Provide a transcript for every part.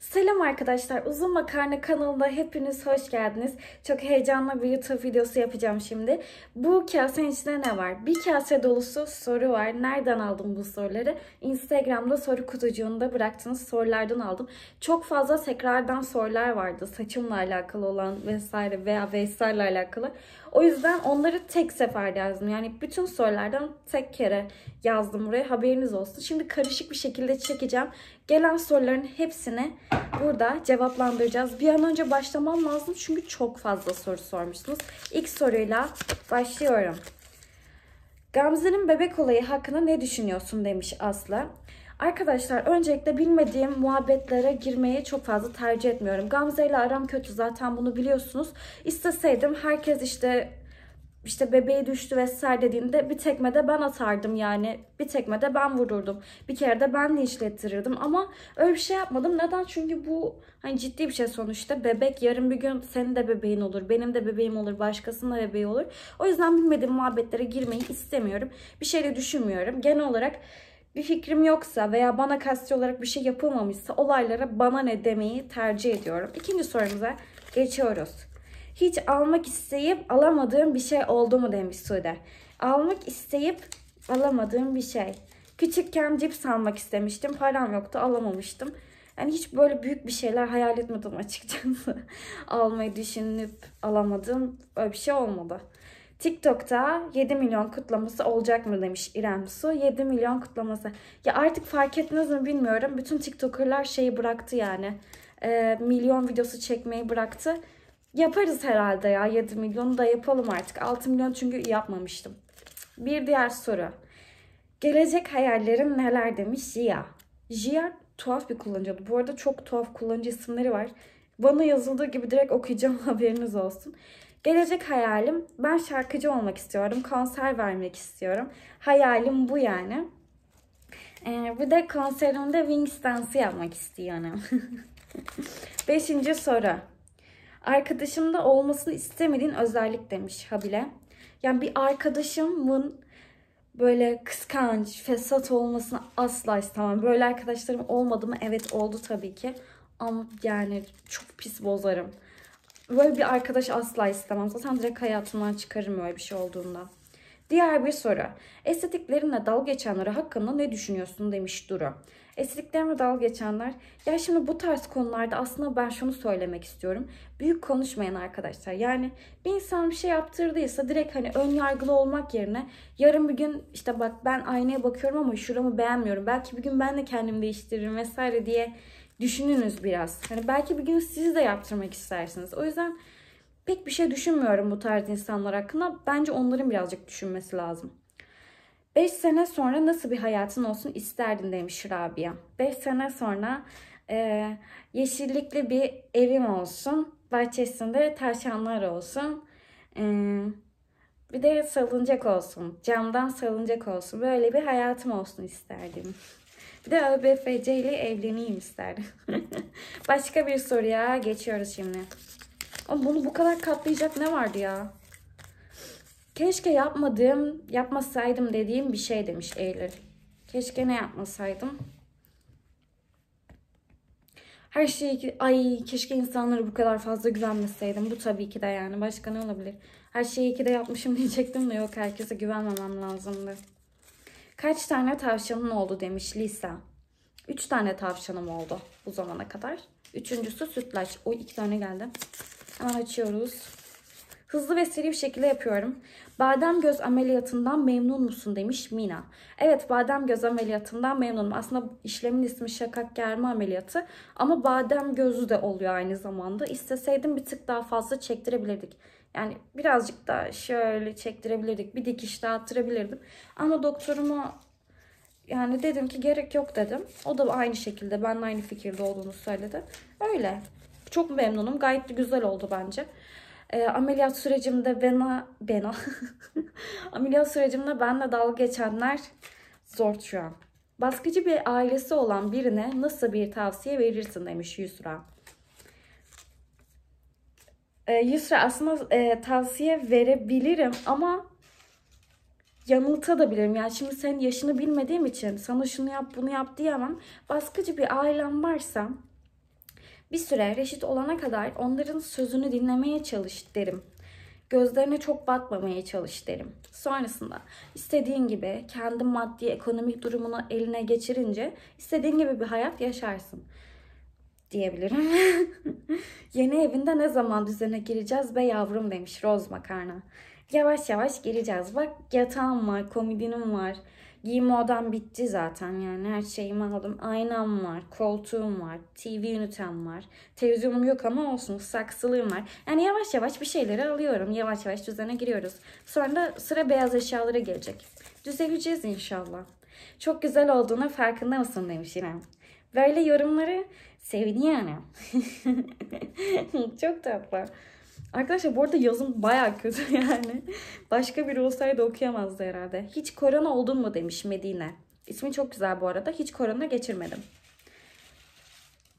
Selam arkadaşlar. Uzun Makarna kanalında hepiniz hoş geldiniz. Çok heyecanlı bir YouTube videosu yapacağım şimdi. Bu kasenin içinde ne var? Bir kase dolusu soru var. Nereden aldım bu soruları? Instagram'da soru kutucuğunda bıraktığınız sorulardan aldım. Çok fazla tekrardan sorular vardı. Saçımla alakalı olan vesaire veya vesaire alakalı. O yüzden onları tek seferde yazdım. Yani bütün sorulardan tek kere yazdım buraya. Haberiniz olsun. Şimdi karışık bir şekilde çekeceğim. Gelen soruların hepsini burada cevaplandıracağız. Bir an önce başlamam lazım çünkü çok fazla soru sormuşsunuz. İlk soruyla başlıyorum. Gamze'nin bebek olayı hakkında ne düşünüyorsun demiş Aslı. Arkadaşlar öncelikle bilmediğim muhabbetlere girmeyi çok fazla tercih etmiyorum. Gamze ile aram kötü zaten bunu biliyorsunuz. İsteseydim herkes işte işte bebeği düştü vesaire dediğinde bir tekme de ben atardım yani. Bir tekme de ben vururdum. Bir kere de ben linçlettirirdim ama öyle bir şey yapmadım. Neden? Çünkü bu hani ciddi bir şey sonuçta. Bebek yarın bir gün senin de bebeğin olur. Benim de bebeğim olur. Başkasının da bebeği olur. O yüzden bilmediğim muhabbetlere girmeyi istemiyorum. Bir şey de düşünmüyorum. Genel olarak bir fikrim yoksa veya bana kasti olarak bir şey yapılmamışsa olaylara bana ne demeyi tercih ediyorum. İkinci sorumuza geçiyoruz. Hiç almak isteyip alamadığım bir şey oldu mu demiş Sude. Almak isteyip alamadığım bir şey. Küçükken cips almak istemiştim. Param yoktu alamamıştım. Yani hiç böyle büyük bir şeyler hayal etmedim açıkçası. Almayı düşünüp alamadım. Öyle bir şey olmadı. TikTok'ta 7 milyon kutlaması olacak mı demiş İrem Su. 7 milyon kutlaması. Ya artık fark ettiniz mi bilmiyorum. Bütün TikToker'lar şeyi bıraktı yani. E, milyon videosu çekmeyi bıraktı. Yaparız herhalde ya 7 milyonu da yapalım artık. 6 milyon çünkü yapmamıştım. Bir diğer soru. Gelecek hayallerim neler demiş Jia. Jia tuhaf bir kullanıcı Bu arada çok tuhaf kullanıcı isimleri var. Bana yazıldığı gibi direkt okuyacağım haberiniz olsun. Gelecek hayalim ben şarkıcı olmak istiyorum. Konser vermek istiyorum. Hayalim bu yani. Ee, bir de konserimde Wings dansı yapmak istiyorum. Beşinci soru. Arkadaşımda olmasını istemediğin özellik demiş Habile. Yani bir arkadaşımın böyle kıskanç, fesat olmasını asla istemem. Böyle arkadaşlarım olmadı mı? Evet oldu tabii ki. Ama yani çok pis bozarım. Böyle bir arkadaş asla istemem. Zaten direkt hayatımdan çıkarım öyle bir şey olduğunda. Diğer bir soru. Estetiklerinle dalga geçenlere hakkında ne düşünüyorsun demiş Duru. Estetiklerime dalga geçenler. Ya şimdi bu tarz konularda aslında ben şunu söylemek istiyorum. Büyük konuşmayın arkadaşlar. Yani bir insan bir şey yaptırdıysa direkt hani ön yargılı olmak yerine yarın bir gün işte bak ben aynaya bakıyorum ama şuramı beğenmiyorum. Belki bir gün ben de kendimi değiştiririm vesaire diye Düşününüz biraz. Hani belki bir gün siz de yaptırmak istersiniz. O yüzden pek bir şey düşünmüyorum bu tarz insanlar hakkında. Bence onların birazcık düşünmesi lazım. 5 sene sonra nasıl bir hayatın olsun isterdin demiş Rabia. 5 sene sonra e, yeşillikli bir evim olsun. Bahçesinde tavşanlar olsun. E, bir de salıncak olsun. Camdan salıncak olsun. Böyle bir hayatım olsun isterdim. Bir de ÖBFC ile evleneyim isterdim. Başka bir soruya geçiyoruz şimdi. Ama bunu bu kadar katlayacak ne vardı ya? Keşke yapmadığım, yapmasaydım dediğim bir şey demiş Eylül. Keşke ne yapmasaydım? Her şeyi ay keşke insanları bu kadar fazla güvenmeseydim. Bu tabii ki de yani başka ne olabilir? Her şeyi iki de yapmışım diyecektim de yok herkese güvenmemem lazımdı. Kaç tane tavşanın oldu demiş Lisa. Üç tane tavşanım oldu bu zamana kadar. Üçüncüsü sütlaç. O iki tane geldi. Hemen açıyoruz. Hızlı ve seri bir şekilde yapıyorum. Badem göz ameliyatından memnun musun demiş Mina. Evet badem göz ameliyatından memnunum. Aslında işlemin ismi şakak germe ameliyatı. Ama badem gözü de oluyor aynı zamanda. İsteseydim bir tık daha fazla çektirebilirdik. Yani birazcık da şöyle çektirebilirdik. Bir dikiş daha attırabilirdim. Ama doktoruma yani dedim ki gerek yok dedim. O da aynı şekilde ben aynı fikirde olduğunu söyledi. Öyle. Çok memnunum. Gayet de güzel oldu bence. E, ameliyat sürecimde bana bena ameliyat sürecimde benle dalga geçenler zor şu an. Baskıcı bir ailesi olan birine nasıl bir tavsiye verirsin demiş Yusra. E, Yusra aslında e, tavsiye verebilirim ama yanıltabilirim. Yani şimdi sen yaşını bilmediğim için sana şunu yap bunu yap diyemem. Baskıcı bir ailem varsa bir süre reşit olana kadar onların sözünü dinlemeye çalış derim. Gözlerine çok batmamaya çalış derim. Sonrasında istediğin gibi kendi maddi ekonomik durumunu eline geçirince istediğin gibi bir hayat yaşarsın diyebilirim. Yeni evinde ne zaman düzene gireceğiz be yavrum demiş Roz Makarna. Yavaş yavaş gireceğiz. Bak yatağım var, komodinim var. Giyim odam bitti zaten yani her şeyimi aldım. Aynam var, koltuğum var, TV ünitem var. Televizyonum yok ama olsun saksılığım var. Yani yavaş yavaş bir şeyleri alıyorum. Yavaş yavaş düzene giriyoruz. Sonra da sıra beyaz eşyalara gelecek. Düzeleceğiz inşallah. Çok güzel olduğuna farkında mısın demiş İrem. Böyle yorumları sevdi yani. Çok tatlı. Arkadaşlar bu arada yazım baya kötü yani. Başka biri olsaydı okuyamazdı herhalde. Hiç korona oldun mu demiş Medine. İsmi çok güzel bu arada. Hiç korona geçirmedim.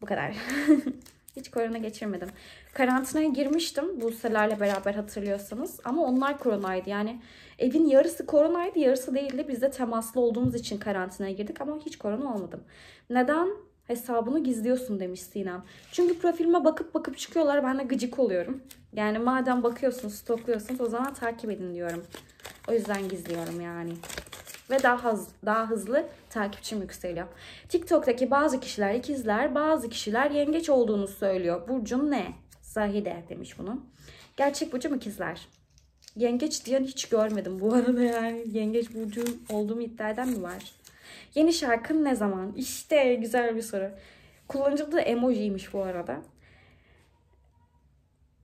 Bu kadar. Hiç korona geçirmedim. Karantinaya girmiştim Buse'lerle beraber hatırlıyorsanız. Ama onlar koronaydı. Yani evin yarısı koronaydı, yarısı değildi. Biz de temaslı olduğumuz için karantinaya girdik ama hiç korona olmadım. Neden? hesabını gizliyorsun demiş Sinem. Çünkü profilime bakıp bakıp çıkıyorlar. Ben de gıcık oluyorum. Yani madem bakıyorsunuz, stokluyorsunuz o zaman takip edin diyorum. O yüzden gizliyorum yani. Ve daha hız, daha hızlı takipçim yükseliyor. TikTok'taki bazı kişiler ikizler, bazı kişiler yengeç olduğunu söylüyor. Burcun ne? Zahide demiş bunu. Gerçek burcum ikizler. Yengeç diyen hiç görmedim bu arada yani. Yengeç burcu olduğumu iddia eden mi var? Yeni şarkın ne zaman? İşte güzel bir soru. Kullanıcı da emojiymiş bu arada.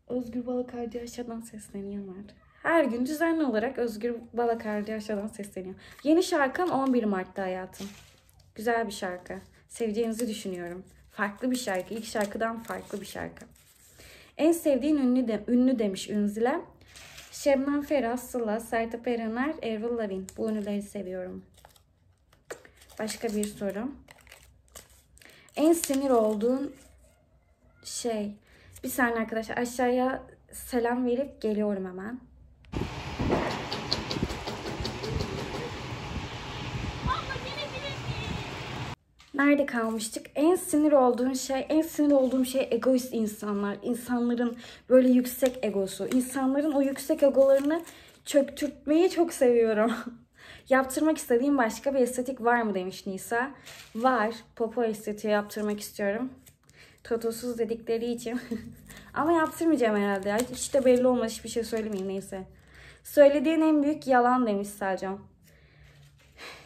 Özgür Balakarcı aşağıdan sesleniyorum Her gün düzenli olarak Özgür Balakarcı aşağıdan sesleniyor. Yeni şarkım 11 Mart'ta hayatım. Güzel bir şarkı. Seveceğinizi düşünüyorum. Farklı bir şarkı. İlk şarkıdan farklı bir şarkı. En sevdiğin ünlü, de, ünlü demiş Ünzile. Şebnem Ferah, Sıla, Sertap Erener, Erol Lavin. Bu ünlüleri seviyorum. Başka bir soru. En sinir olduğun şey. Bir saniye arkadaşlar aşağıya selam verip geliyorum hemen. Nerede kalmıştık? En sinir olduğun şey, en sinir olduğum şey egoist insanlar. İnsanların böyle yüksek egosu. İnsanların o yüksek egolarını çöktürtmeyi çok seviyorum. Yaptırmak istediğim başka bir estetik var mı demiş Nisa. Var. Popo estetiği yaptırmak istiyorum. Totosuz dedikleri için. Ama yaptırmayacağım herhalde. Ya. Hiç de belli olmaz. Hiçbir şey söylemeyeyim neyse. Söylediğin en büyük yalan demiş Selcan.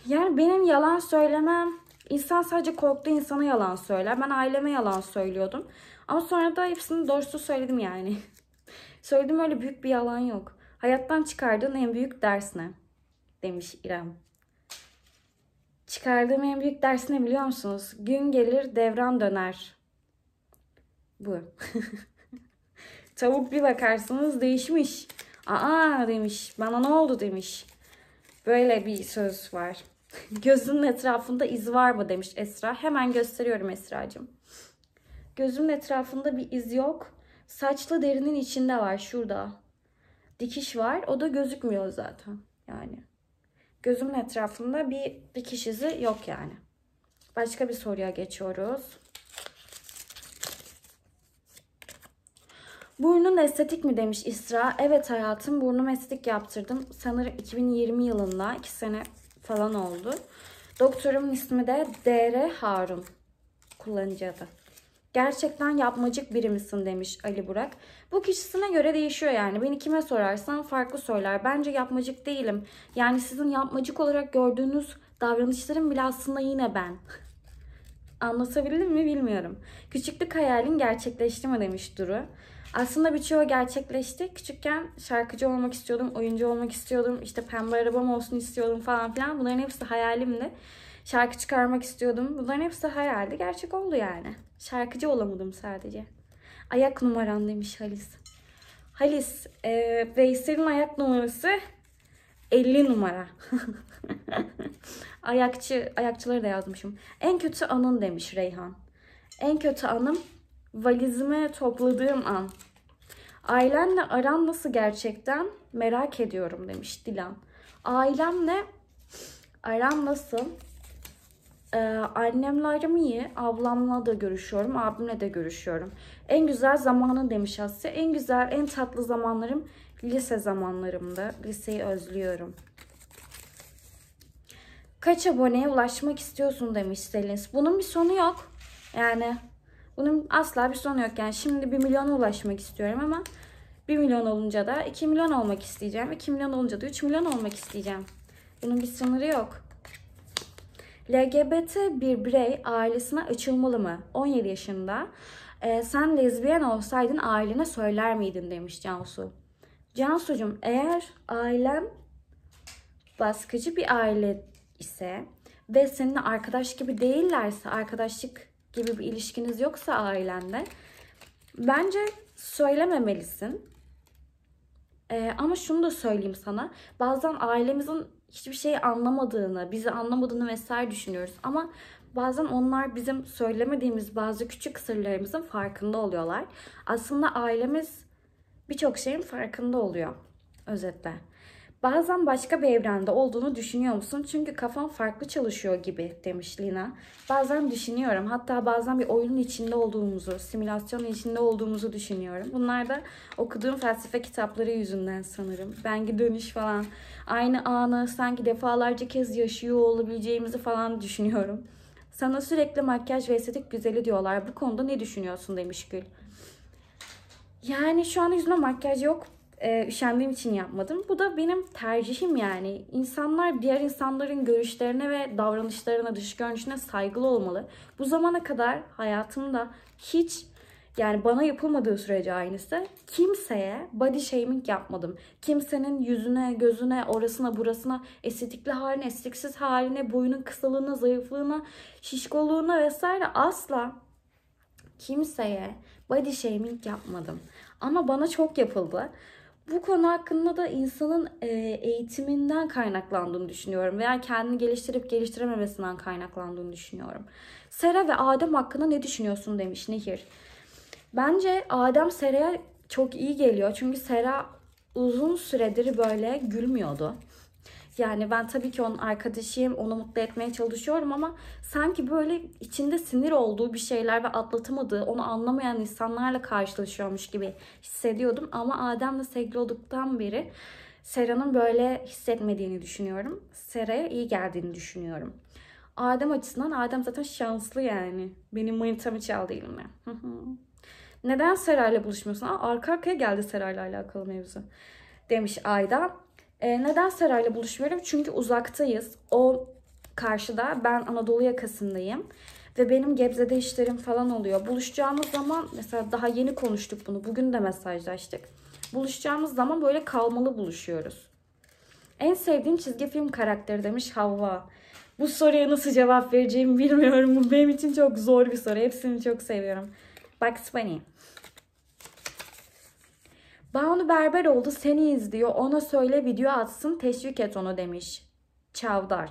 Yani benim yalan söylemem İnsan sadece korktuğu insana yalan söyler. Ben aileme yalan söylüyordum. Ama sonra da hepsini doğrusu söyledim yani. Söyledim öyle büyük bir yalan yok. Hayattan çıkardığın en büyük ders ne? demiş İrem. Çıkardığım en büyük ders ne biliyor musunuz? Gün gelir devran döner. Bu. Tavuk bir bakarsınız değişmiş. Aa demiş bana ne oldu demiş. Böyle bir söz var. Gözünün etrafında iz var mı demiş Esra. Hemen gösteriyorum Esra'cığım. Gözümün etrafında bir iz yok. Saçlı derinin içinde var şurada. Dikiş var. O da gözükmüyor zaten. Yani gözümün etrafında bir dikiş izi yok yani. Başka bir soruya geçiyoruz. Burnun estetik mi demiş İsra. Evet hayatım burnum estetik yaptırdım. Sanırım 2020 yılında 2 sene falan oldu. Doktorumun ismi de DR Harun. Kullanıcı adı. Gerçekten yapmacık biri misin demiş Ali Burak. Bu kişisine göre değişiyor yani. Beni kime sorarsan farklı söyler. Bence yapmacık değilim. Yani sizin yapmacık olarak gördüğünüz davranışların bile aslında yine ben. Anlatabildim mi bilmiyorum. Küçüklük hayalin gerçekleşti mi demiş Duru. Aslında birçoğu gerçekleşti. Küçükken şarkıcı olmak istiyordum, oyuncu olmak istiyordum, işte pembe arabam olsun istiyordum falan filan. Bunların hepsi hayalimdi. Şarkı çıkarmak istiyordum. Bunların hepsi hayaldi. Gerçek oldu yani. Şarkıcı olamadım sadece. Ayak numaran demiş Halis. Halis, e, Veysel'in ayak numarası 50 numara. Ayakçı, ayakçıları da yazmışım. En kötü anın demiş Reyhan. En kötü anım valizime topladığım an. Ailenle aran nasıl gerçekten merak ediyorum demiş Dilan. Ailemle aram nasıl? Ee, annemle aram iyi. Ablamla da görüşüyorum. Abimle de görüşüyorum. En güzel zamanı demiş Asya. En güzel, en tatlı zamanlarım lise zamanlarımda. Liseyi özlüyorum. Kaç aboneye ulaşmak istiyorsun demiş Selin. Bunun bir sonu yok. Yani bunun asla bir sonu yok. Yani şimdi 1 milyona ulaşmak istiyorum ama 1 milyon olunca da 2 milyon olmak isteyeceğim. 2 milyon olunca da 3 milyon olmak isteyeceğim. Bunun bir sınırı yok. LGBT bir birey ailesine açılmalı mı? 17 yaşında. E, sen lezbiyen olsaydın ailene söyler miydin demiş Cansu. Cansu'cum eğer ailem baskıcı bir aile ise ve seninle arkadaş gibi değillerse, arkadaşlık gibi bir ilişkiniz yoksa ailende bence söylememelisin. Ee, ama şunu da söyleyeyim sana. Bazen ailemizin hiçbir şey anlamadığını, bizi anlamadığını vesaire düşünüyoruz. Ama bazen onlar bizim söylemediğimiz bazı küçük sırlarımızın farkında oluyorlar. Aslında ailemiz birçok şeyin farkında oluyor özetle. Bazen başka bir evrende olduğunu düşünüyor musun? Çünkü kafam farklı çalışıyor gibi demiş Lina. Bazen düşünüyorum. Hatta bazen bir oyunun içinde olduğumuzu, simülasyonun içinde olduğumuzu düşünüyorum. Bunlar da okuduğum felsefe kitapları yüzünden sanırım. Bengi dönüş falan. Aynı anı sanki defalarca kez yaşıyor olabileceğimizi falan düşünüyorum. Sana sürekli makyaj ve estetik güzeli diyorlar. Bu konuda ne düşünüyorsun demiş Gül. Yani şu an yüzüme makyaj yok e, üşendiğim için yapmadım. Bu da benim tercihim yani. İnsanlar diğer insanların görüşlerine ve davranışlarına, dış görünüşüne saygılı olmalı. Bu zamana kadar hayatımda hiç yani bana yapılmadığı sürece aynısı kimseye body shaming yapmadım. Kimsenin yüzüne, gözüne, orasına, burasına, estetikli haline, estetiksiz haline, boyunun kısalığına, zayıflığına, şişkoluğuna vesaire asla kimseye body shaming yapmadım. Ama bana çok yapıldı bu konu hakkında da insanın e, eğitiminden kaynaklandığını düşünüyorum veya kendini geliştirip geliştirememesinden kaynaklandığını düşünüyorum. Sera ve Adem hakkında ne düşünüyorsun demiş Nehir. Bence Adem Sera'ya çok iyi geliyor çünkü Sera uzun süredir böyle gülmüyordu. Yani ben tabii ki onun arkadaşıyım, onu mutlu etmeye çalışıyorum ama sanki böyle içinde sinir olduğu bir şeyler ve atlatamadığı, onu anlamayan insanlarla karşılaşıyormuş gibi hissediyordum. Ama Adem'le sevgili olduktan beri Sera'nın böyle hissetmediğini düşünüyorum. Sera'ya iyi geldiğini düşünüyorum. Adem açısından Adem zaten şanslı yani. Benim manitamı çal değil mi? Neden Sera'yla buluşmuyorsun? Aa, arka arkaya geldi Sera'yla alakalı mevzu. Demiş Ayda. Ee, neden Sera'yla buluşmuyorum? Çünkü uzaktayız. O karşıda, ben Anadolu yakasındayım. Ve benim Gebze'de işlerim falan oluyor. Buluşacağımız zaman, mesela daha yeni konuştuk bunu. Bugün de mesajlaştık. Buluşacağımız zaman böyle kalmalı buluşuyoruz. En sevdiğim çizgi film karakteri demiş Havva. Bu soruya nasıl cevap vereceğimi bilmiyorum. Bu benim için çok zor bir soru. Hepsini çok seviyorum. Bugs Bunny. Banu berber oldu seni izliyor ona söyle video atsın teşvik et onu demiş. Çavdar.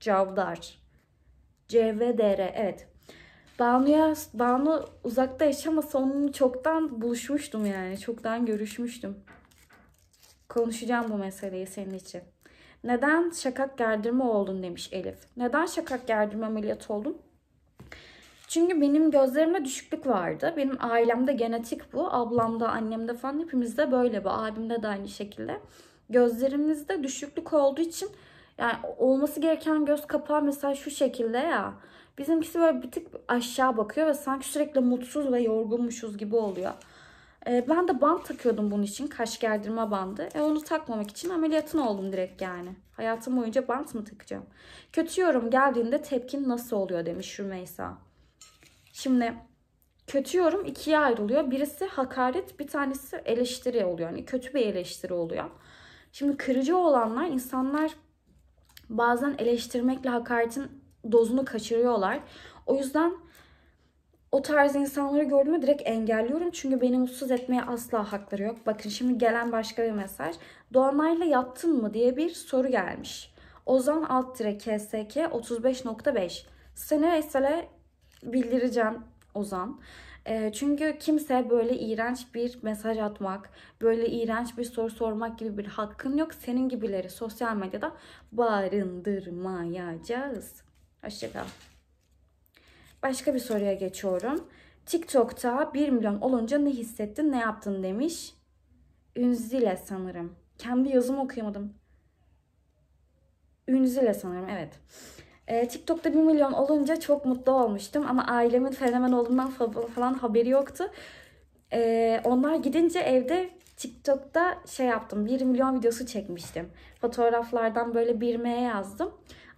Cavdar. CVDR evet. Banu'ya Banu uzakta yaşamasa onunla çoktan buluşmuştum yani. Çoktan görüşmüştüm. Konuşacağım bu meseleyi senin için. Neden şakak gerdirme oldun demiş Elif. Neden şakak gerdirme ameliyatı oldun? Çünkü benim gözlerimde düşüklük vardı. Benim ailemde genetik bu. Ablamda, annemde falan hepimizde böyle bu. Abimde de aynı şekilde. Gözlerimizde düşüklük olduğu için yani olması gereken göz kapağı mesela şu şekilde ya. Bizimkisi böyle bir tık aşağı bakıyor ve sanki sürekli mutsuz ve yorgunmuşuz gibi oluyor. Ee, ben de bant takıyordum bunun için. Kaş gerdirme bandı. E, onu takmamak için ameliyatın oldum direkt yani. Hayatım boyunca bant mı takacağım? Kötü yorum geldiğinde tepkin nasıl oluyor demiş Rümeysa. Şimdi kötü yorum ikiye ayrılıyor. Birisi hakaret, bir tanesi eleştiri oluyor. Yani kötü bir eleştiri oluyor. Şimdi kırıcı olanlar insanlar bazen eleştirmekle hakaretin dozunu kaçırıyorlar. O yüzden o tarz insanları gördüğümü direkt engelliyorum. Çünkü beni mutsuz etmeye asla hakları yok. Bakın şimdi gelen başka bir mesaj. Doğanay'la yattın mı diye bir soru gelmiş. Ozan alt direk KSK 35.5. Seni Veysel'e bildireceğim Ozan. Ee, çünkü kimse böyle iğrenç bir mesaj atmak, böyle iğrenç bir soru sormak gibi bir hakkın yok. Senin gibileri sosyal medyada barındırmayacağız. Hoşçakal. Başka bir soruya geçiyorum. TikTok'ta 1 milyon olunca ne hissettin, ne yaptın demiş. Ünzile sanırım. Kendi yazımı okuyamadım. Ünzile sanırım evet. Ee, TikTok'ta 1 milyon olunca çok mutlu olmuştum ama ailemin fenomen olduğundan falan haberi yoktu. Ee, onlar gidince evde TikTok'ta şey yaptım. 1 milyon videosu çekmiştim. Fotoğraflardan böyle 1M'ye yazdım.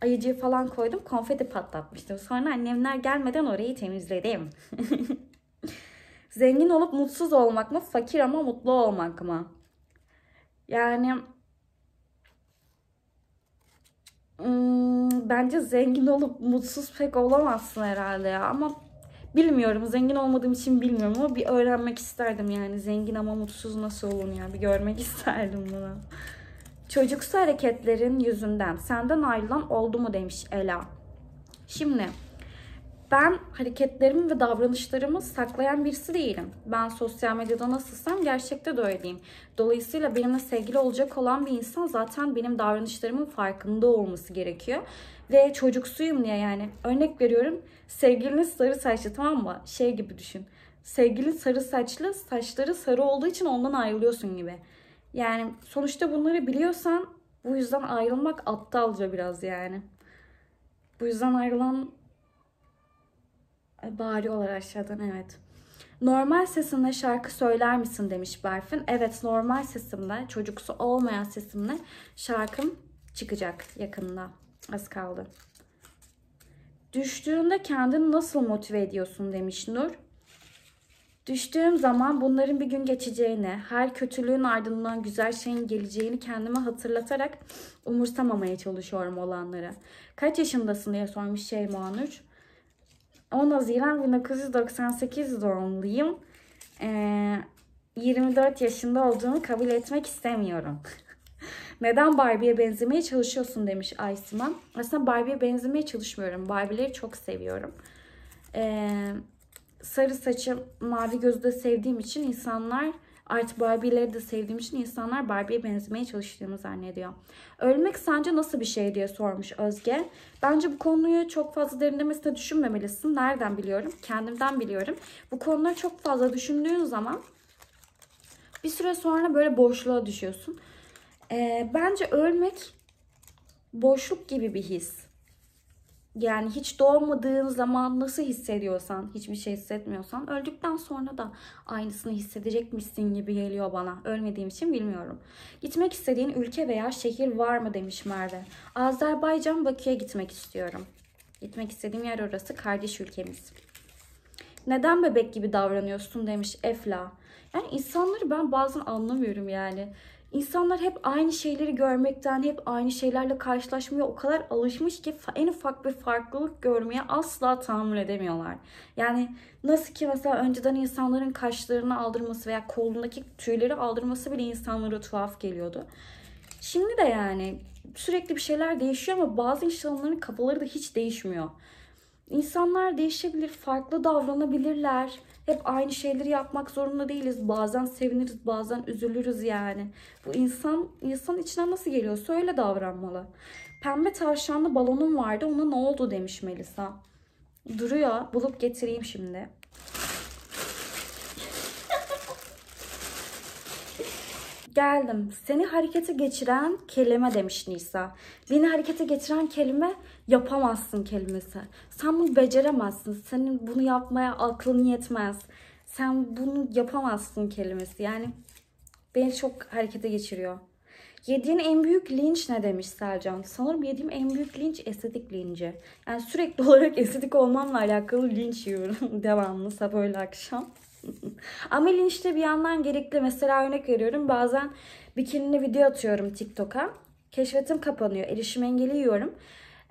Ayıcıyı falan koydum. Konfeti patlatmıştım. Sonra annemler gelmeden orayı temizledim. Zengin olup mutsuz olmak mı? Fakir ama mutlu olmak mı? Yani Hmm, bence zengin olup mutsuz pek olamazsın herhalde ya. Ama bilmiyorum. Zengin olmadığım için bilmiyorum ama bir öğrenmek isterdim yani. Zengin ama mutsuz nasıl olunuyor? Bir görmek isterdim bunu. Çocuksu hareketlerin yüzünden senden ayrılan oldu mu demiş Ela. Şimdi ben hareketlerimi ve davranışlarımı saklayan birisi değilim. Ben sosyal medyada nasılsam gerçekte de öyleyim. Dolayısıyla benimle sevgili olacak olan bir insan zaten benim davranışlarımın farkında olması gerekiyor. Ve çocuksuyum diye yani örnek veriyorum sevgiliniz sarı saçlı tamam mı? Şey gibi düşün. Sevgilin sarı saçlı saçları sarı olduğu için ondan ayrılıyorsun gibi. Yani sonuçta bunları biliyorsan bu yüzden ayrılmak aptalca biraz yani. Bu yüzden ayrılan Bari olarak aşağıdan evet. Normal sesinle şarkı söyler misin demiş Berfin. Evet normal sesimle çocuksu olmayan sesimle şarkım çıkacak yakında. Az kaldı. Düştüğünde kendini nasıl motive ediyorsun demiş Nur. Düştüğüm zaman bunların bir gün geçeceğini, her kötülüğün ardından güzel şeyin geleceğini kendime hatırlatarak umursamamaya çalışıyorum olanları. Kaç yaşındasın diye sormuş Şeyma Nur. 10 Haziran 1998 doğumluyum. Ee, 24 yaşında olduğumu kabul etmek istemiyorum. Neden Barbie'ye benzemeye çalışıyorsun demiş Aysiman. Aslında Barbie'ye benzemeye çalışmıyorum. Barbie'leri çok seviyorum. Ee, sarı saçı mavi gözü de sevdiğim için insanlar Artık Barbie'leri de sevdiğim için insanlar Barbie'ye benzemeye çalıştığımı zannediyor. Ölmek sence nasıl bir şey diye sormuş Özge. Bence bu konuyu çok fazla derinlemesine düşünmemelisin. Nereden biliyorum? Kendimden biliyorum. Bu konuları çok fazla düşündüğün zaman bir süre sonra böyle boşluğa düşüyorsun. Ee, bence ölmek boşluk gibi bir his yani hiç doğmadığın zaman nasıl hissediyorsan, hiçbir şey hissetmiyorsan öldükten sonra da aynısını hissedecekmişsin gibi geliyor bana. Ölmediğim için bilmiyorum. Gitmek istediğin ülke veya şehir var mı demiş Merve. Azerbaycan Bakü'ye gitmek istiyorum. Gitmek istediğim yer orası kardeş ülkemiz. Neden bebek gibi davranıyorsun demiş Efla. Yani insanları ben bazen anlamıyorum yani. İnsanlar hep aynı şeyleri görmekten, hep aynı şeylerle karşılaşmaya o kadar alışmış ki en ufak bir farklılık görmeye asla tahammül edemiyorlar. Yani nasıl ki mesela önceden insanların kaşlarını aldırması veya kolundaki tüyleri aldırması bile insanlara tuhaf geliyordu. Şimdi de yani sürekli bir şeyler değişiyor ama bazı insanların kafaları da hiç değişmiyor. İnsanlar değişebilir, farklı davranabilirler. Hep aynı şeyleri yapmak zorunda değiliz. Bazen seviniriz, bazen üzülürüz yani. Bu insan insan içine nasıl geliyor? Söyle davranmalı. Pembe tavşanlı balonum vardı ona ne oldu demiş Melisa. Duruyor. Bulup getireyim şimdi. Geldim. Seni harekete geçiren kelime demiş Nisa. Beni harekete geçiren kelime yapamazsın kelimesi. Sen bunu beceremezsin. Senin bunu yapmaya aklın yetmez. Sen bunu yapamazsın kelimesi. Yani beni çok harekete geçiriyor. Yediğin en büyük linç ne demiş Selcan? Sanırım yediğim en büyük linç estetik linci. Yani sürekli olarak estetik olmamla alakalı linç yiyorum devamlı sabah öyle akşam. Amelin işte bir yandan gerekli. Mesela örnek veriyorum bazen bikinili video atıyorum TikTok'a. Keşfetim kapanıyor. Erişim engeli yiyorum.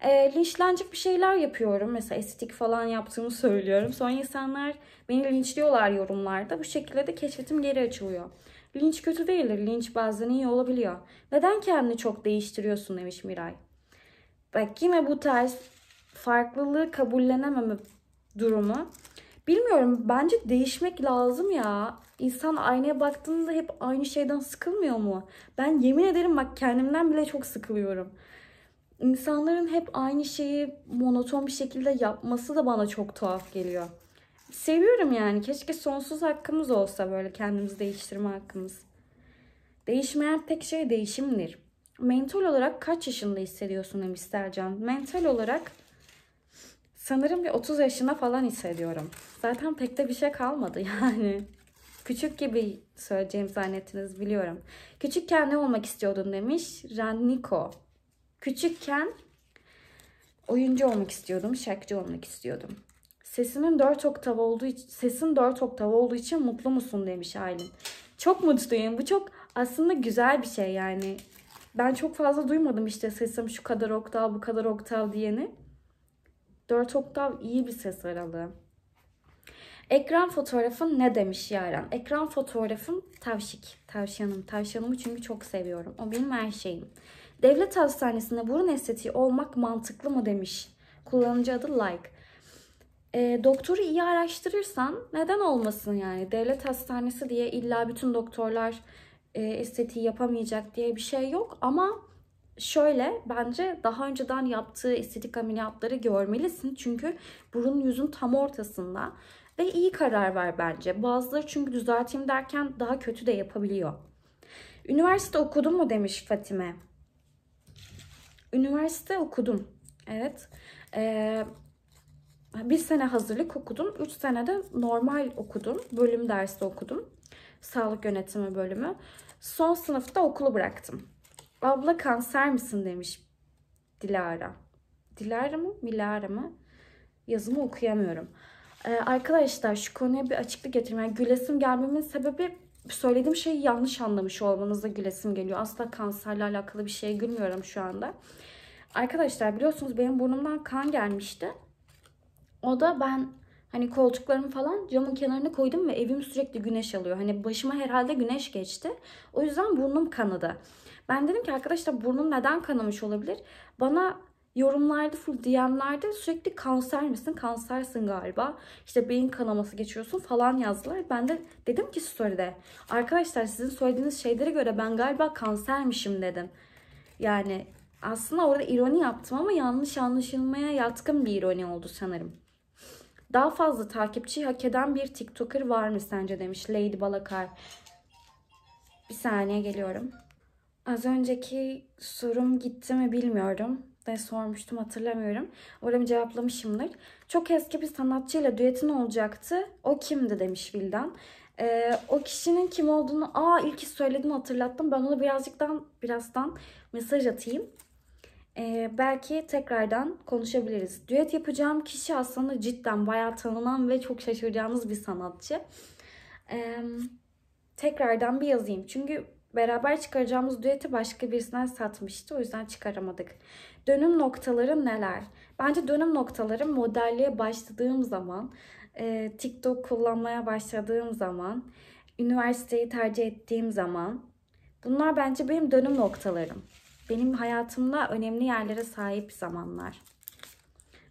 E, linçlenecek bir şeyler yapıyorum. Mesela estetik falan yaptığımı söylüyorum. Sonra insanlar beni linçliyorlar yorumlarda. Bu şekilde de keşfetim geri açılıyor. Linç kötü değildir. Linç bazen iyi olabiliyor. Neden kendini çok değiştiriyorsun demiş Miray. Bak yine bu tarz farklılığı kabullenememe durumu Bilmiyorum bence değişmek lazım ya. İnsan aynaya baktığında hep aynı şeyden sıkılmıyor mu? Ben yemin ederim bak kendimden bile çok sıkılıyorum. İnsanların hep aynı şeyi monoton bir şekilde yapması da bana çok tuhaf geliyor. Seviyorum yani. Keşke sonsuz hakkımız olsa böyle kendimizi değiştirme hakkımız. Değişmeyen tek şey değişimdir. Mental olarak kaç yaşında hissediyorsun demiş Sercan. Mental olarak Sanırım bir 30 yaşına falan hissediyorum. Zaten pek de bir şey kalmadı yani. Küçük gibi söyleyeceğim zannettiniz biliyorum. Küçükken ne olmak istiyordun demiş Ranniko. Küçükken oyuncu olmak istiyordum, şarkıcı olmak istiyordum. Sesimin dört oktav olduğu için, sesin dört oktav olduğu için mutlu musun demiş Aylin. Çok mutluyum. Bu çok aslında güzel bir şey yani. Ben çok fazla duymadım işte sesim şu kadar oktav, bu kadar oktav diyeni. 4 oktav iyi bir ses aralığı. Ekran fotoğrafın ne demiş Yaren? Ekran fotoğrafım tavşik. Tavşanım. Tavşanımı çünkü çok seviyorum. O benim her şeyim. Devlet hastanesinde burun estetiği olmak mantıklı mı demiş. Kullanıcı adı like. E, doktoru iyi araştırırsan neden olmasın yani? Devlet hastanesi diye illa bütün doktorlar e, estetiği yapamayacak diye bir şey yok. Ama şöyle bence daha önceden yaptığı estetik ameliyatları görmelisin. Çünkü burun yüzün tam ortasında ve iyi karar ver bence. Bazıları çünkü düzelteyim derken daha kötü de yapabiliyor. Üniversite okudun mu demiş Fatime. Üniversite okudum. Evet. Ee, bir sene hazırlık okudum. Üç sene de normal okudum. Bölüm dersi okudum. Sağlık yönetimi bölümü. Son sınıfta okulu bıraktım. Abla kanser misin demiş Dilara. Dilara mı? Milara mı? Yazımı okuyamıyorum. Ee, arkadaşlar şu konuya bir açıklık getirmem. Yani gülesim gelmemin sebebi söylediğim şeyi yanlış anlamış olmanızda gülesim geliyor. Asla kanserle alakalı bir şey gülmüyorum şu anda. Arkadaşlar biliyorsunuz benim burnumdan kan gelmişti. O da ben hani koltuklarımı falan camın kenarına koydum ve evim sürekli güneş alıyor. Hani başıma herhalde güneş geçti. O yüzden burnum kanadı. Ben dedim ki arkadaşlar burnum neden kanamış olabilir? Bana yorumlarda full DM'lerde sürekli kanser misin? Kansersin galiba. İşte beyin kanaması geçiyorsun falan yazdılar. Ben de dedim ki story'de arkadaşlar sizin söylediğiniz şeylere göre ben galiba kansermişim dedim. Yani aslında orada ironi yaptım ama yanlış anlaşılmaya yatkın bir ironi oldu sanırım. Daha fazla takipçi hak eden bir TikToker var mı sence demiş Lady Balakar. Bir saniye geliyorum. Az önceki sorum gitti mi bilmiyorum. Ne sormuştum hatırlamıyorum. Umarım cevaplamışımdır. Çok eski bir sanatçıyla düetin olacaktı. O kimdi demiş Vildan. Ee, o kişinin kim olduğunu aa ilk söyledim hatırlattım. Ben onu birazcıktan birazdan mesaj atayım. Ee, belki tekrardan konuşabiliriz. Düet yapacağım kişi aslında cidden bayağı tanınan ve çok şaşıracağınız bir sanatçı. Ee, tekrardan bir yazayım. Çünkü beraber çıkaracağımız düeti başka birisine satmıştı. O yüzden çıkaramadık. Dönüm noktaları neler? Bence dönüm noktaları modelliğe başladığım zaman, e, TikTok kullanmaya başladığım zaman, üniversiteyi tercih ettiğim zaman. Bunlar bence benim dönüm noktalarım. Benim hayatımda önemli yerlere sahip zamanlar.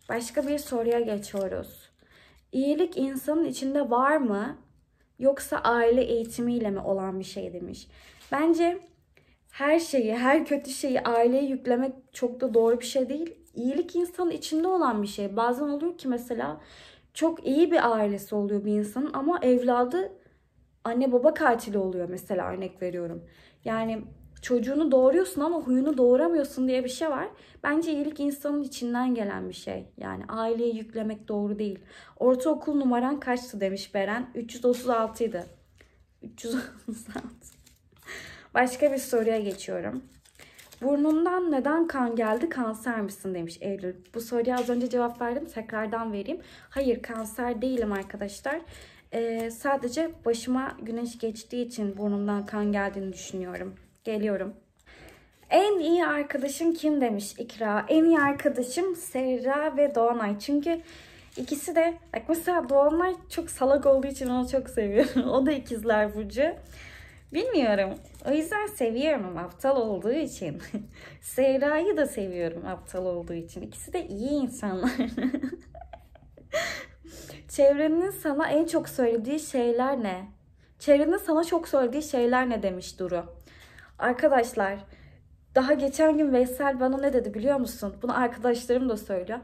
Başka bir soruya geçiyoruz. İyilik insanın içinde var mı? Yoksa aile eğitimiyle mi olan bir şey demiş. Bence her şeyi, her kötü şeyi aileye yüklemek çok da doğru bir şey değil. İyilik insanın içinde olan bir şey. Bazen oluyor ki mesela çok iyi bir ailesi oluyor bir insanın ama evladı anne baba katili oluyor mesela örnek veriyorum. Yani çocuğunu doğuruyorsun ama huyunu doğuramıyorsun diye bir şey var. Bence iyilik insanın içinden gelen bir şey. Yani aileye yüklemek doğru değil. Ortaokul numaran kaçtı demiş Beren. 336 idi. 336. Başka bir soruya geçiyorum. Burnundan neden kan geldi kanser misin demiş Eylül. Bu soruya az önce cevap verdim tekrardan vereyim. Hayır kanser değilim arkadaşlar. Ee, sadece başıma güneş geçtiği için burnumdan kan geldiğini düşünüyorum. Geliyorum. En iyi arkadaşın kim demiş İkra. En iyi arkadaşım Serra ve Doğanay. Çünkü ikisi de bak mesela Doğanay çok salak olduğu için onu çok seviyorum. o da ikizler Burcu. Bilmiyorum. O yüzden seviyorum aptal olduğu için. Seyra'yı da seviyorum aptal olduğu için. İkisi de iyi insanlar. Çevrenin sana en çok söylediği şeyler ne? Çevrenin sana çok söylediği şeyler ne demiş Duru. Arkadaşlar daha geçen gün Veysel bana ne dedi biliyor musun? Bunu arkadaşlarım da söylüyor.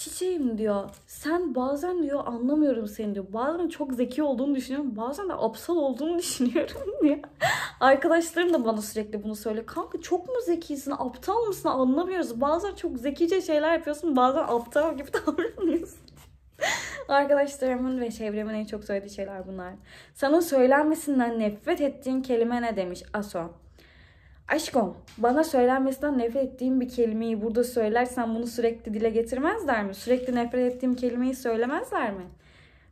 Çiçeğim diyor sen bazen diyor anlamıyorum seni diyor. Bazen çok zeki olduğunu düşünüyorum. Bazen de aptal olduğunu düşünüyorum diyor. Arkadaşlarım da bana sürekli bunu söylüyor. Kanka çok mu zekisin aptal mısın anlamıyoruz. Bazen çok zekice şeyler yapıyorsun. Bazen aptal gibi davranıyorsun. Arkadaşlarımın ve çevremin en çok söylediği şeyler bunlar. Sana söylenmesinden nefret ettiğin kelime ne demiş Aso? Aşkım bana söylenmesinden nefret ettiğim bir kelimeyi burada söylersen bunu sürekli dile getirmezler mi? Sürekli nefret ettiğim kelimeyi söylemezler mi?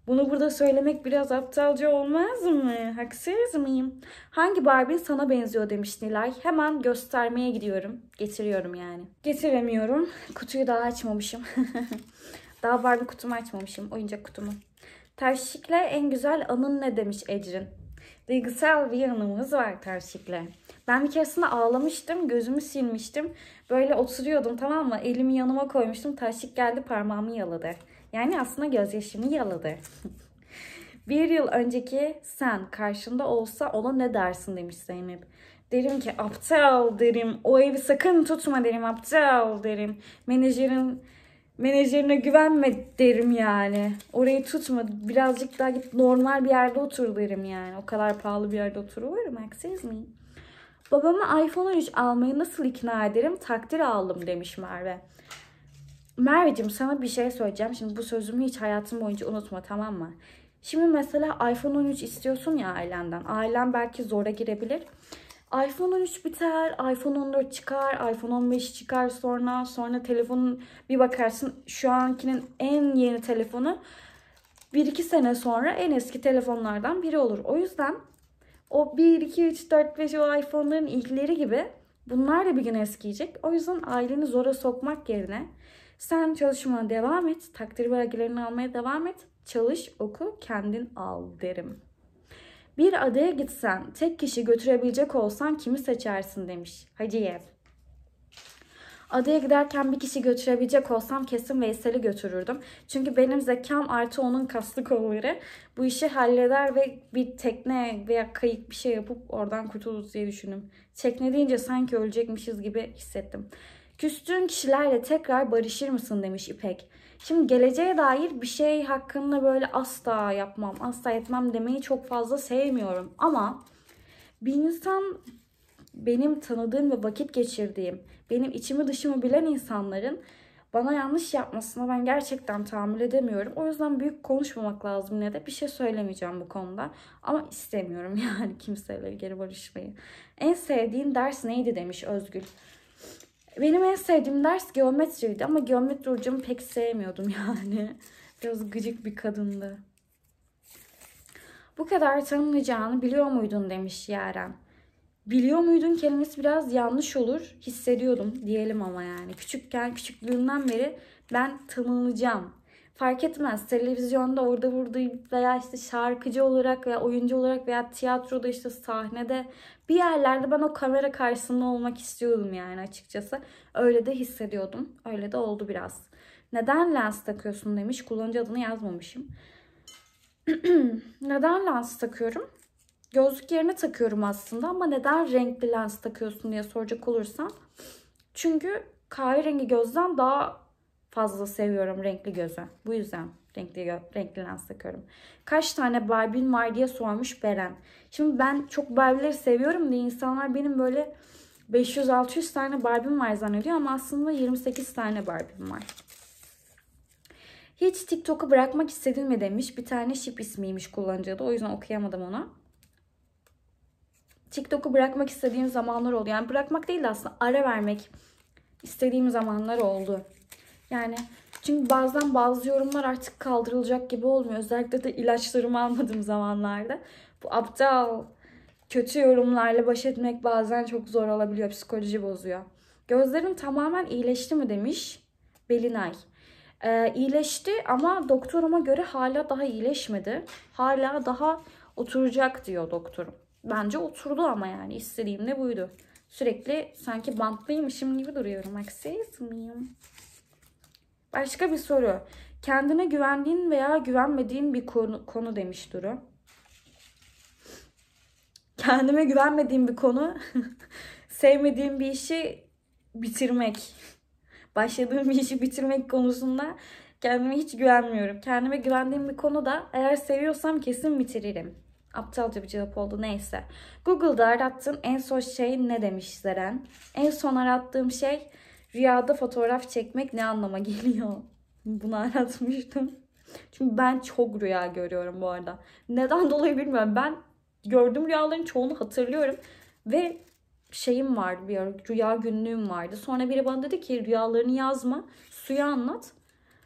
Bunu burada söylemek biraz aptalca olmaz mı? Haksız mıyım? Hangi Barbie sana benziyor demiş Nilay. Hemen göstermeye gidiyorum. Getiriyorum yani. Getiremiyorum. Kutuyu daha açmamışım. daha Barbie kutumu açmamışım. Oyuncak kutumu. Terşikle en güzel anın ne demiş Ecrin. Duygusal bir yanımız var terşikle. Ben bir keresinde ağlamıştım. Gözümü silmiştim. Böyle oturuyordum tamam mı? Elimi yanıma koymuştum. Taşlık geldi parmağımı yaladı. Yani aslında gözyaşımı yaladı. bir yıl önceki sen karşında olsa ona ne dersin demiş Zeynep. Derim ki aptal derim. O evi sakın tutma derim aptal derim. Menajerin menajerine güvenme derim yani. Orayı tutma. Birazcık daha git normal bir yerde otur derim yani. O kadar pahalı bir yerde oturulur mu? Excuse me. Babama iPhone 13 almayı nasıl ikna ederim? Takdir aldım demiş Merve. Merveciğim sana bir şey söyleyeceğim. Şimdi bu sözümü hiç hayatım boyunca unutma tamam mı? Şimdi mesela iPhone 13 istiyorsun ya ailenden. Ailen belki zora girebilir. iPhone 13 biter, iPhone 14 çıkar, iPhone 15 çıkar sonra. Sonra telefonun bir bakarsın şu ankinin en yeni telefonu 1-2 sene sonra en eski telefonlardan biri olur. O yüzden o 1, 2, 3, 4, 5 o iPhone'ların ilkleri gibi bunlar da bir gün eskiyecek. O yüzden aileni zora sokmak yerine sen çalışmana devam et, takdir belgelerini almaya devam et, çalış, oku, kendin al derim. Bir adaya gitsen, tek kişi götürebilecek olsan kimi seçersin demiş Hacıyev. Adaya giderken bir kişi götürebilecek olsam kesin Veysel'i götürürdüm. Çünkü benim zekam artı onun kaslı kolları bu işi halleder ve bir tekne veya kayık bir şey yapıp oradan kurtuluruz diye düşündüm. Tekne deyince sanki ölecekmişiz gibi hissettim. Küstüğün kişilerle tekrar barışır mısın demiş İpek. Şimdi geleceğe dair bir şey hakkında böyle asla yapmam, asla etmem demeyi çok fazla sevmiyorum. Ama bir insan benim tanıdığım ve vakit geçirdiğim, benim içimi dışımı bilen insanların bana yanlış yapmasına ben gerçekten tahammül edemiyorum. O yüzden büyük konuşmamak lazım ne de bir şey söylemeyeceğim bu konuda. Ama istemiyorum yani kimseyle geri barışmayı. En sevdiğin ders neydi demiş Özgül. Benim en sevdiğim ders geometriydi ama geometri hocamı pek sevmiyordum yani. Biraz gıcık bir kadındı. Bu kadar tanımlayacağını biliyor muydun demiş Yaren. Biliyor muydun kelimesi biraz yanlış olur. Hissediyordum diyelim ama yani. Küçükken küçüklüğümden beri ben tanınacağım. Fark etmez televizyonda orada burada veya işte şarkıcı olarak veya oyuncu olarak veya tiyatroda işte sahnede bir yerlerde ben o kamera karşısında olmak istiyordum yani açıkçası. Öyle de hissediyordum. Öyle de oldu biraz. Neden lens takıyorsun demiş. Kullanıcı adını yazmamışım. Neden lens takıyorum? gözlük yerine takıyorum aslında ama neden renkli lens takıyorsun diye soracak olursan. Çünkü kahverengi gözden daha fazla seviyorum renkli gözü. Bu yüzden renkli, renkli lens takıyorum. Kaç tane Barbie'm var diye sormuş Beren. Şimdi ben çok Barbie'leri seviyorum diye insanlar benim böyle 500-600 tane Barbie'm var zannediyor ama aslında 28 tane Barbie'm var. Hiç TikTok'u bırakmak istedim mi demiş. Bir tane şip ismiymiş kullanıcıda. O yüzden okuyamadım ona. TikTok'u bırakmak istediğim zamanlar oldu. Yani bırakmak değil de aslında ara vermek istediğim zamanlar oldu. Yani çünkü bazen bazı yorumlar artık kaldırılacak gibi olmuyor. Özellikle de ilaçlarımı almadığım zamanlarda. Bu aptal kötü yorumlarla baş etmek bazen çok zor olabiliyor. Psikoloji bozuyor. Gözlerim tamamen iyileşti mi demiş Belinay. Ee, iyileşti ama doktoruma göre hala daha iyileşmedi. Hala daha oturacak diyor doktorum bence oturdu ama yani istediğim de buydu. Sürekli sanki bantlıymışım gibi duruyorum. Haksız miyim? Başka bir soru. Kendine güvendiğin veya güvenmediğin bir konu, konu demiş Duru. Kendime güvenmediğim bir konu sevmediğim bir işi bitirmek. Başladığım bir işi bitirmek konusunda kendime hiç güvenmiyorum. Kendime güvendiğim bir konu da eğer seviyorsam kesin bitiririm. Aptalca bir cevap oldu neyse. Google'da arattığım en son şey ne demiş Zeren? En son arattığım şey rüyada fotoğraf çekmek ne anlama geliyor? Bunu aratmıştım. Çünkü ben çok rüya görüyorum bu arada. Neden dolayı bilmiyorum. Ben gördüğüm rüyaların çoğunu hatırlıyorum. Ve şeyim vardı bir ara, rüya günlüğüm vardı. Sonra biri bana dedi ki rüyalarını yazma, suya anlat.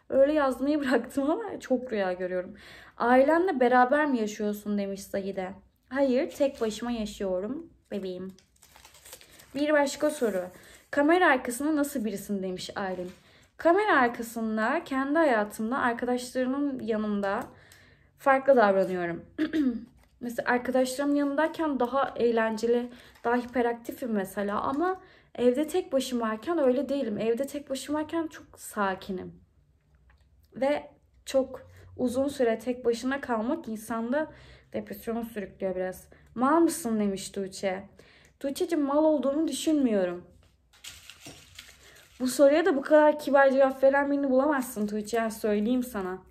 Öyle yazmayı bıraktım ama çok rüya görüyorum. Ailenle beraber mi yaşıyorsun demiş Zahide. Hayır tek başıma yaşıyorum bebeğim. Bir başka soru. Kamera arkasında nasıl birisin demiş Aylin. Kamera arkasında kendi hayatımda arkadaşlarımın yanında farklı davranıyorum. mesela arkadaşlarım yanındayken daha eğlenceli, daha hiperaktifim mesela ama evde tek başımayken öyle değilim. Evde tek başımayken çok sakinim. Ve çok Uzun süre tek başına kalmak insanda depresyon sürüklüyor biraz. Mal mısın demiş Tuğçe. Tuğçe'cim mal olduğunu düşünmüyorum. Bu soruya da bu kadar kibar cevap veren birini bulamazsın Tuğçe. Söyleyeyim sana.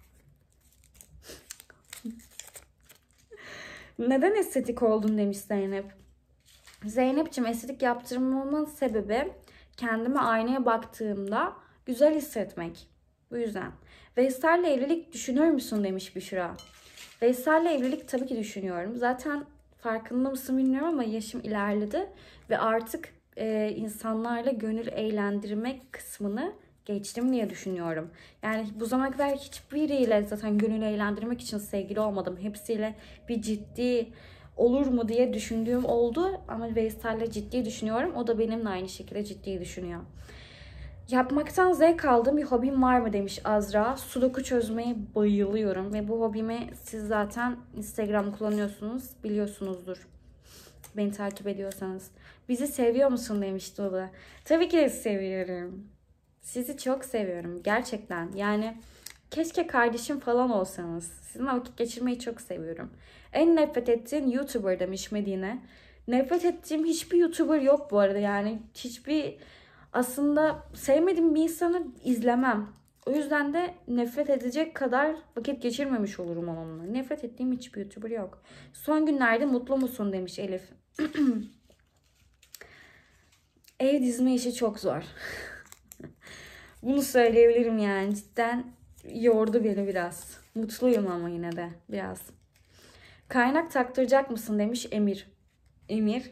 Neden estetik oldun demiş Zeynep. Zeynep'ciğim estetik yaptırmamın sebebi kendime aynaya baktığımda güzel hissetmek. Bu yüzden. Veysel'le evlilik düşünür müsün demiş Büşra. Veysel'le evlilik tabii ki düşünüyorum. Zaten farkında mısın bilmiyorum ama yaşım ilerledi ve artık e, insanlarla gönül eğlendirmek kısmını geçtim diye düşünüyorum. Yani bu zamana kadar hiçbiriyle zaten gönül eğlendirmek için sevgili olmadım. Hepsiyle bir ciddi olur mu diye düşündüğüm oldu ama Veysel'le ciddi düşünüyorum. O da benimle aynı şekilde ciddi düşünüyor. Yapmaktan zevk aldığım bir hobim var mı demiş Azra. Sudoku çözmeyi bayılıyorum ve bu hobimi siz zaten Instagram kullanıyorsunuz biliyorsunuzdur. Beni takip ediyorsanız. Bizi seviyor musun demiş Dolu. Tabii ki de seviyorum. Sizi çok seviyorum gerçekten. Yani keşke kardeşim falan olsanız. Sizinle vakit geçirmeyi çok seviyorum. En nefret ettiğin YouTuber demiş Medine. Nefret ettiğim hiçbir YouTuber yok bu arada. Yani hiçbir aslında sevmediğim bir insanı izlemem. O yüzden de nefret edecek kadar vakit geçirmemiş olurum onunla. Nefret ettiğim hiçbir YouTuber yok. Son günlerde mutlu musun demiş Elif. Ev dizme işi çok zor. Bunu söyleyebilirim yani cidden yordu beni biraz. Mutluyum ama yine de biraz. Kaynak taktıracak mısın demiş Emir. Emir.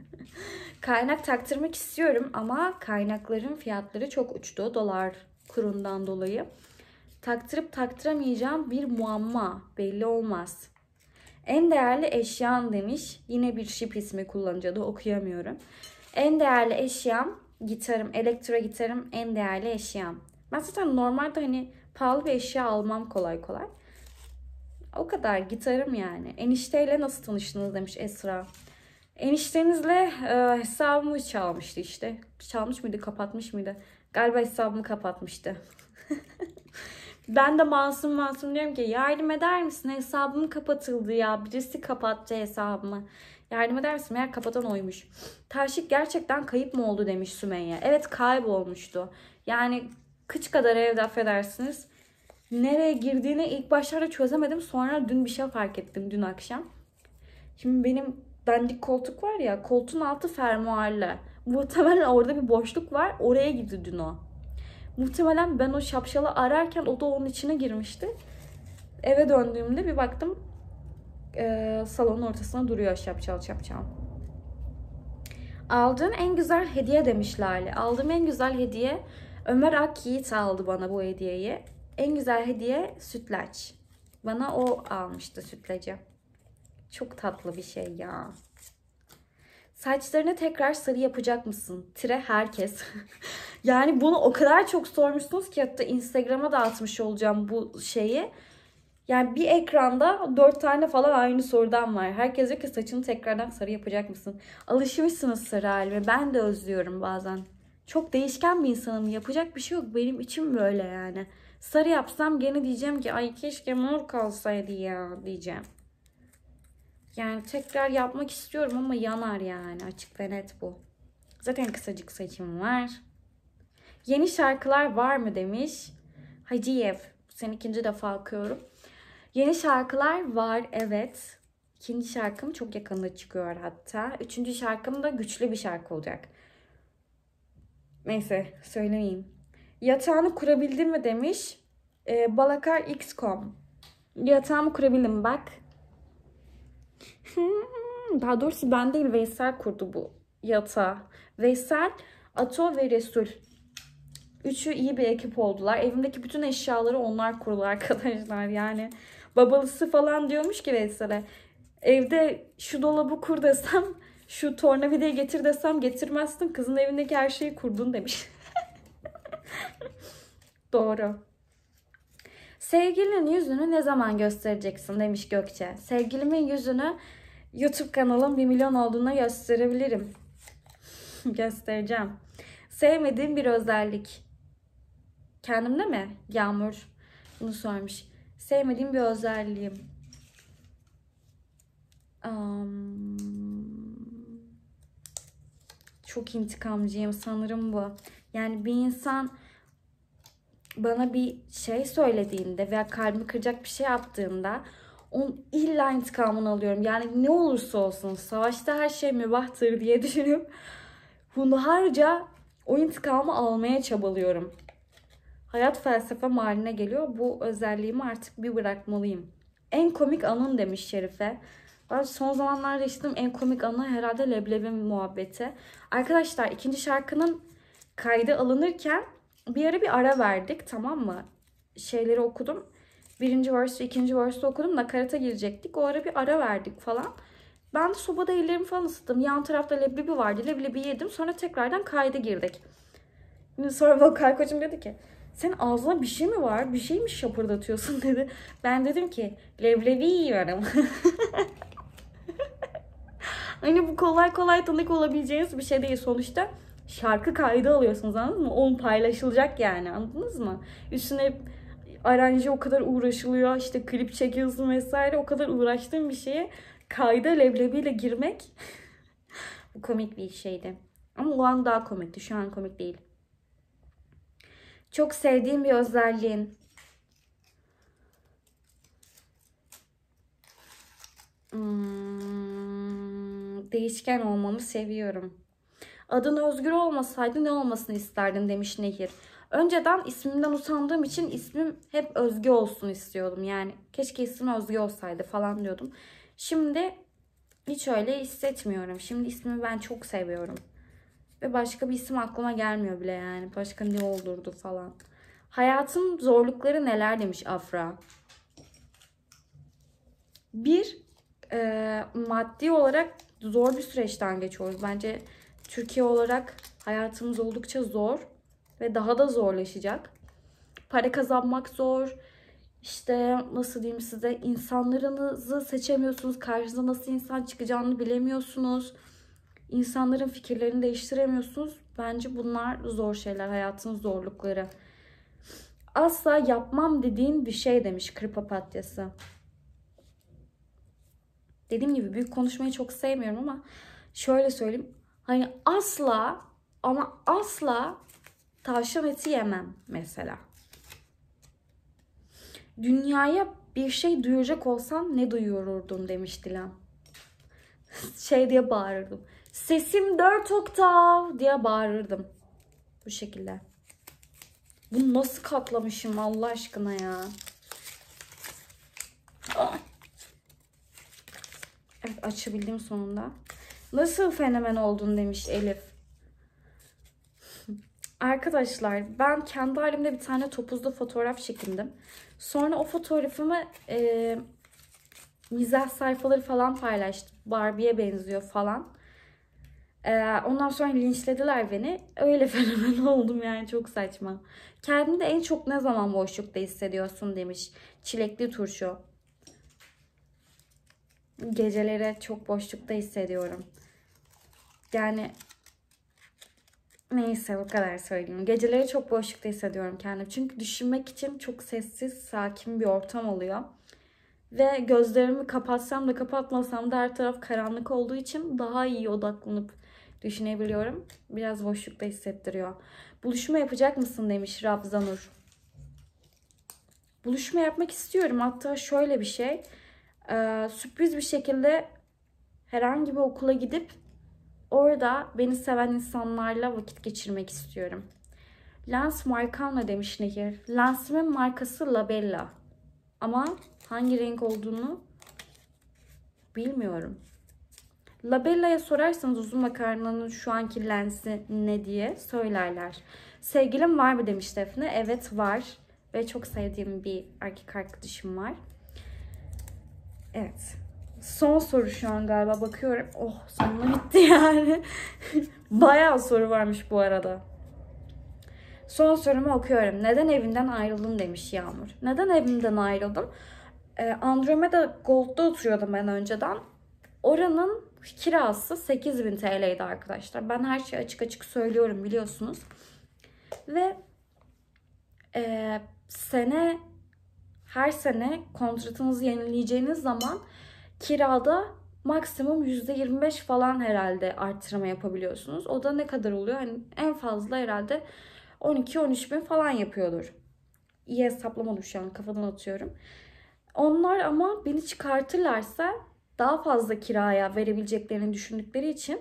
Kaynak taktırmak istiyorum ama kaynakların fiyatları çok uçtu dolar kurundan dolayı. Taktırıp taktıramayacağım bir muamma belli olmaz. En değerli eşyan demiş. Yine bir şip ismi kullanınca da okuyamıyorum. En değerli eşyam gitarım, elektro gitarım en değerli eşyam. Ben zaten normalde hani pahalı bir eşya almam kolay kolay. O kadar gitarım yani. Enişteyle nasıl tanıştınız demiş Esra. Eniştenizle e, hesabımı çalmıştı işte. Çalmış mıydı, kapatmış mıydı? Galiba hesabımı kapatmıştı. ben de masum masum diyorum ki yardım eder misin? Hesabım kapatıldı ya. Birisi kapattı hesabımı. Yardım eder misin? Meğer kapatan oymuş. Taşik gerçekten kayıp mı oldu demiş Sümeyye. Evet kaybolmuştu. Yani kıç kadar evde affedersiniz. Nereye girdiğini ilk başlarda çözemedim. Sonra dün bir şey fark ettim dün akşam. Şimdi benim dandik koltuk var ya koltuğun altı fermuarlı. Muhtemelen orada bir boşluk var. Oraya gitti dün o. Muhtemelen ben o şapşalı ararken o da onun içine girmişti. Eve döndüğümde bir baktım e, salonun ortasına duruyor şapşal şapşal. Aldığım en güzel hediye demiş Lale. Aldığım en güzel hediye Ömer Ak Yiğit aldı bana bu hediyeyi. En güzel hediye sütlaç. Bana o almıştı sütlacı. Çok tatlı bir şey ya. Saçlarını tekrar sarı yapacak mısın? Tire herkes. yani bunu o kadar çok sormuşsunuz ki hatta Instagram'a da atmış olacağım bu şeyi. Yani bir ekranda dört tane falan aynı sorudan var. Herkes diyor ki saçını tekrardan sarı yapacak mısın? Alışmışsınız sarı halime. Ben de özlüyorum bazen. Çok değişken bir insanım. Yapacak bir şey yok. Benim içim böyle yani. Sarı yapsam gene diyeceğim ki ay keşke mor kalsaydı ya diyeceğim. Yani tekrar yapmak istiyorum ama yanar yani. Açık ve net bu. Zaten kısacık saçım var. Yeni şarkılar var mı demiş. Haciyev. Sen ikinci defa okuyorum. Yeni şarkılar var evet. İkinci şarkım çok yakında çıkıyor hatta. Üçüncü şarkım da güçlü bir şarkı olacak. Neyse söylemeyeyim. Yatağını kurabildin mi demiş. E, Xcom. Yatağımı kurabildim bak. Hmm, daha doğrusu ben değil Veysel kurdu bu yatağı. Veysel, Ato ve Resul. Üçü iyi bir ekip oldular. Evimdeki bütün eşyaları onlar kurdu arkadaşlar. Yani babalısı falan diyormuş ki Veysel'e. Evde şu dolabı kur desem, şu tornavidayı getir desem getirmezsin. Kızın evindeki her şeyi kurdun demiş. Doğru. Sevgilinin yüzünü ne zaman göstereceksin demiş Gökçe. Sevgilimin yüzünü YouTube kanalım 1 milyon olduğuna gösterebilirim. Göstereceğim. Sevmediğim bir özellik. Kendimde mi? Yağmur bunu sormuş. Sevmediğim bir özelliğim. Um, çok intikamcıyım sanırım bu. Yani bir insan bana bir şey söylediğinde veya kalbimi kıracak bir şey yaptığında onun illa intikamını alıyorum. Yani ne olursa olsun savaşta her şey mübahtır diye düşünüp bunu harca o intikamı almaya çabalıyorum. Hayat felsefe haline geliyor. Bu özelliğimi artık bir bırakmalıyım. En komik anın demiş Şerife. Ben son zamanlarda yaşadığım en komik anı herhalde leblebim muhabbeti. Arkadaşlar ikinci şarkının kaydı alınırken bir ara bir ara verdik tamam mı? Şeyleri okudum. Birinci verse, ikinci verse okudum. da Nakarata girecektik. O ara bir ara verdik falan. Ben de sobada ellerimi falan ısıttım. Yan tarafta leblebi vardı. Leblebi yedim. Sonra tekrardan kayda girdik. Sonra vokal koçum dedi ki sen ağzına bir şey mi var? Bir şey mi şapırdatıyorsun dedi. Ben dedim ki leblebi yiyorum. hani bu kolay kolay tanık olabileceğiniz bir şey değil sonuçta şarkı kaydı alıyorsunuz anladınız mı? On paylaşılacak yani anladınız mı? Üstüne aranje o kadar uğraşılıyor işte klip çekiyorsun vesaire o kadar uğraştığın bir şeye kayda leblebiyle girmek bu komik bir şeydi. Ama o an daha komikti şu an komik değil. Çok sevdiğim bir özelliğin Hmm, değişken olmamı seviyorum. Adın Özgür olmasaydı ne olmasını isterdin demiş Nehir. Önceden ismimden utandığım için ismim hep Özge olsun istiyordum. Yani keşke ismim Özge olsaydı falan diyordum. Şimdi hiç öyle hissetmiyorum. Şimdi ismimi ben çok seviyorum. Ve başka bir isim aklıma gelmiyor bile yani. Başka ne olurdu falan. Hayatın zorlukları neler demiş Afra. Bir, e, maddi olarak zor bir süreçten geçiyoruz. Bence Türkiye olarak hayatımız oldukça zor ve daha da zorlaşacak. Para kazanmak zor. İşte nasıl diyeyim size insanlarınızı seçemiyorsunuz. Karşınıza nasıl insan çıkacağını bilemiyorsunuz. İnsanların fikirlerini değiştiremiyorsunuz. Bence bunlar zor şeyler, hayatın zorlukları. Asla yapmam dediğin bir şey demiş kır papatyası. Dediğim gibi büyük konuşmayı çok sevmiyorum ama şöyle söyleyeyim. Hani asla ama asla tavşan eti yemem mesela. Dünyaya bir şey duyuracak olsam ne duyururdum demiş Dilan. şey diye bağırırdım. Sesim dört oktav diye bağırırdım. Bu şekilde. Bunu nasıl katlamışım Allah aşkına ya. Ah. Evet açabildim sonunda. Nasıl fenomen oldun demiş Elif. Arkadaşlar ben kendi halimde bir tane topuzlu fotoğraf çekindim. Sonra o fotoğrafımı e, mizah sayfaları falan paylaştım. Barbie'ye benziyor falan. E, ondan sonra linçlediler beni. Öyle fenomen oldum yani çok saçma. Kendini de en çok ne zaman boşlukta hissediyorsun demiş. Çilekli turşu. Geceleri çok boşlukta hissediyorum. Yani neyse bu kadar söyleyeyim. Geceleri çok boşlukta hissediyorum kendimi. Çünkü düşünmek için çok sessiz, sakin bir ortam oluyor. Ve gözlerimi kapatsam da kapatmasam da her taraf karanlık olduğu için daha iyi odaklanıp düşünebiliyorum. Biraz boşlukta hissettiriyor. Buluşma yapacak mısın demiş Rabzanur. Buluşma yapmak istiyorum. Hatta şöyle bir şey. Ee, sürpriz bir şekilde herhangi bir okula gidip Orada beni seven insanlarla vakit geçirmek istiyorum. Lens markamla demiş Nehir. Lensimin markası Labella. Ama hangi renk olduğunu bilmiyorum. Labella'ya sorarsanız uzun makarnanın şu anki lensi ne diye söylerler. Sevgilim var mı demiş Defne. Evet var. Ve çok sevdiğim bir erkek arkadaşım var. Evet. Son soru şu an galiba bakıyorum. Oh sonuna bitti yani. Bayağı soru varmış bu arada. Son sorumu okuyorum. Neden evinden ayrıldın demiş Yağmur. Neden evimden ayrıldım? Ee, Andromeda Gold'da oturuyordum ben önceden. Oranın kirası 8000 TL'ydi arkadaşlar. Ben her şeyi açık açık söylüyorum biliyorsunuz. Ve e, sene her sene kontratınızı yenileyeceğiniz zaman Kirada maksimum %25 falan herhalde arttırma yapabiliyorsunuz. O da ne kadar oluyor? Hani en fazla herhalde 12-13 bin falan yapıyordur. İyi hesaplamadım şu an kafadan atıyorum. Onlar ama beni çıkartırlarsa daha fazla kiraya verebileceklerini düşündükleri için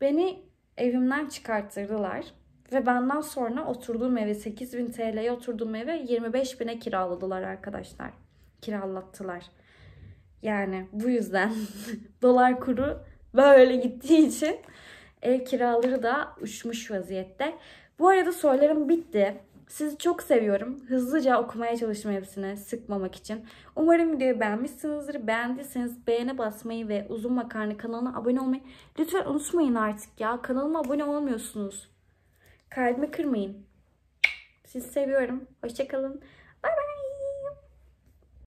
beni evimden çıkarttırdılar. Ve benden sonra oturduğum eve 8000 TL'ye oturduğum eve 25 bine kiraladılar arkadaşlar. Kiralattılar. Yani bu yüzden dolar kuru böyle gittiği için ev kiraları da uçmuş vaziyette. Bu arada sorularım bitti. Sizi çok seviyorum. Hızlıca okumaya çalıştım hepsini sıkmamak için. Umarım videoyu beğenmişsinizdir. Beğendiyseniz beğene basmayı ve Uzun Makarna kanalına abone olmayı lütfen unutmayın artık ya. Kanalıma abone olmuyorsunuz. Kalbimi kırmayın. Sizi seviyorum. Hoşçakalın. Bay bay.